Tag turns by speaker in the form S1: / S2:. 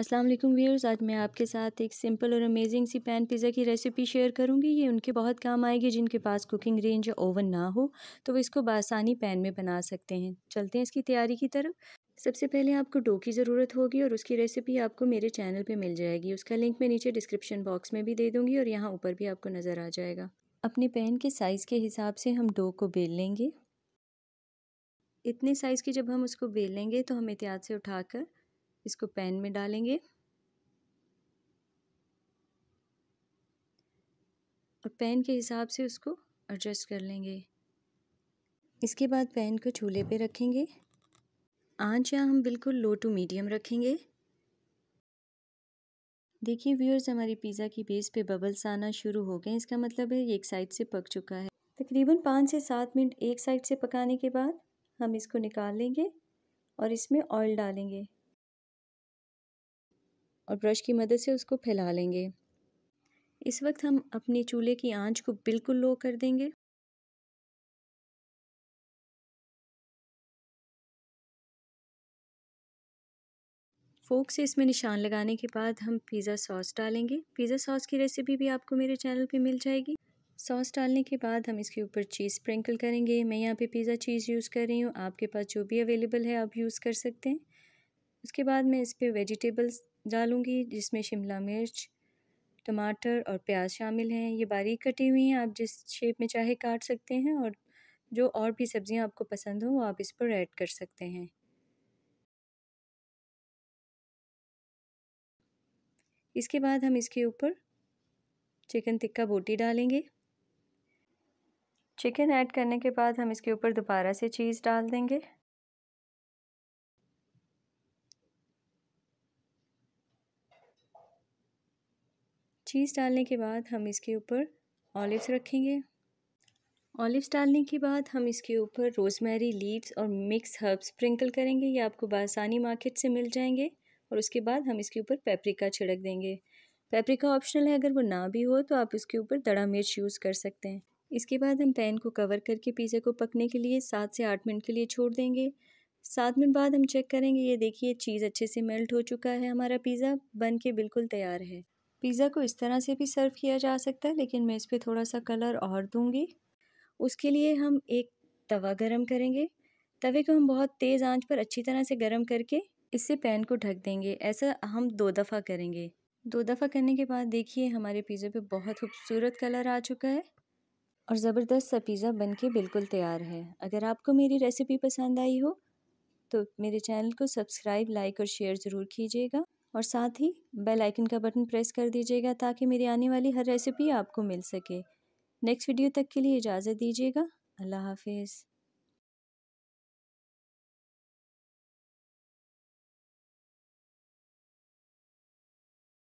S1: अस्सलाम वालेकुम व्यूअर्स आज मैं आपके साथ एक सिंपल और अमेजिंग सी पैन पिज़्ज़ा की रेसिपी शेयर करूंगी ये उनके बहुत काम आएगी जिनके पास कुकिंग रेंज या ओवन ना हो तो वो इसको बासानी पैन में बना सकते हैं चलते हैं इसकी तैयारी की तरफ सबसे पहले आपको डो की ज़रूरत होगी और उसकी रेसिपी आपको मेरे चैनल पर मिल जाएगी उसका लिंक मैं नीचे डिस्क्रिप्शन बॉक्स में भी दे दूँगी और यहाँ ऊपर भी आपको नज़र आ जाएगा अपने पैन के साइज़ के हिसाब से हम डो को बेल लेंगे इतने साइज़ की जब हम उसको बेल लेंगे तो हम एहतियात से उठाकर इसको पैन में डालेंगे और पैन के हिसाब से उसको एडजस्ट कर लेंगे इसके बाद पैन को चूल्हे पे रखेंगे आँच यहाँ हम बिल्कुल लो टू मीडियम रखेंगे देखिए व्यूअर्स हमारी पिज़्ज़ा की बेस पे बबल्स आना शुरू हो गए इसका मतलब है ये एक साइड से पक चुका है तकरीबन पाँच से सात मिनट एक साइड से पकाने के बाद हम इसको निकाल लेंगे और इसमें ऑयल डालेंगे और ब्रश की मदद से उसको फैला लेंगे इस वक्त हम अपने चूल्हे की आंच को बिल्कुल लो कर देंगे फोक से इसमें निशान लगाने के बाद हम पिज़्ज़ा सॉस डालेंगे पिज़्ज़ा सॉस की रेसिपी भी आपको मेरे चैनल पे मिल जाएगी सॉस डालने के बाद हम इसके ऊपर चीज़ स्प्रिंकल करेंगे मैं यहाँ पे पिज़्ज़ा चीज़ यूज़ कर रही हूँ आपके पास जो भी अवेलेबल है आप यूज़ कर सकते हैं उसके बाद मैं इस पर वेजिटेबल्स डालूँगी जिसमें शिमला मिर्च टमाटर और प्याज शामिल हैं ये बारीक कटी हुई हैं आप जिस शेप में चाहे काट सकते हैं और जो और भी सब्ज़ियाँ आपको पसंद हो वो आप इस पर ऐड कर सकते हैं इसके बाद हम इसके ऊपर चिकन टिक्का बोटी डालेंगे चिकन ऐड करने के बाद हम इसके ऊपर दोबारा से चीज़ डाल देंगे चीज़ डालने के बाद हम इसके ऊपर ऑलिव्स रखेंगे ऑलिव्स डालने के बाद हम इसके ऊपर रोज़मेरी लीव्स और मिक्स हर्ब स्प्रिंकल करेंगे ये आपको बासानी मार्केट से मिल जाएंगे और उसके बाद हम इसके ऊपर पेपरिका छिड़क देंगे पेपरिका ऑप्शनल है अगर वो ना भी हो तो आप उसके ऊपर दड़ा मिर्च यूज़ कर सकते हैं इसके बाद हम पैन को कवर करके पिज़्ज़ा को पकने के लिए सात से आठ मिनट के लिए छोड़ देंगे सात मिनट बाद हम चेक करेंगे ये देखिए चीज़ अच्छे से मेल्ट हो चुका है हमारा पिज़्ज़ा बन के बिल्कुल तैयार है पिज़्ज़ा को इस तरह से भी सर्व किया जा सकता है लेकिन मैं इस पर थोड़ा सा कलर और दूँगी उसके लिए हम एक तवा गरम करेंगे तवे को हम बहुत तेज़ आंच पर अच्छी तरह से गरम करके इससे पैन को ढक देंगे ऐसा हम दो दफ़ा करेंगे दो दफ़ा करने के बाद देखिए हमारे पिज़्ज़े पे बहुत खूबसूरत कलर आ चुका है और ज़बरदस्त सा पिज़्ज़ा बन के बिल्कुल तैयार है अगर आपको मेरी रेसिपी पसंद आई हो तो मेरे चैनल को सब्सक्राइब लाइक और शेयर ज़रूर कीजिएगा और साथ ही बेल आइकन का बटन प्रेस कर दीजिएगा ताकि मेरी आने वाली हर रेसिपी आपको मिल सके नेक्स्ट वीडियो तक के लिए इजाज़त दीजिएगा अल्लाह हाफिज़